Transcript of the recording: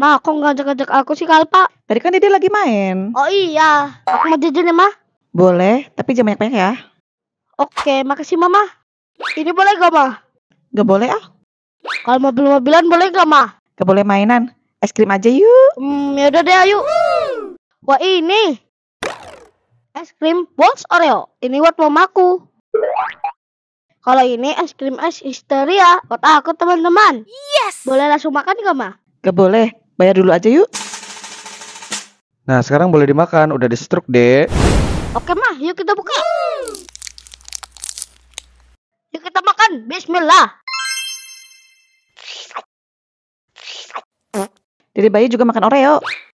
Ma, kok nggak ngajak-ngajak aku sih Kalpa? Tadi kan dia lagi main. Oh iya, aku mau jajan ya, Ma? Boleh, tapi jangan banyak-banyak ya. Oke, makasih Mama. Ini boleh gak, Ma? Gak boleh ah. Kalau mobil-mobilan boleh gak, Ma? Gak boleh mainan. Es krim aja yuk. Hmm, yaudah deh, ayu. Wah, ini. Es krim box Oreo. Ini buat mamaku. Kalau ini es krim es histeria buat aku teman-teman. Yes. Boleh langsung makan gak ma? Gak boleh. Bayar dulu aja yuk. Nah, sekarang boleh dimakan. Udah distruk, deh. Oke, mah. Yuk kita buka. Yuk kita makan. Bismillah. Dede bayi juga makan Oreo.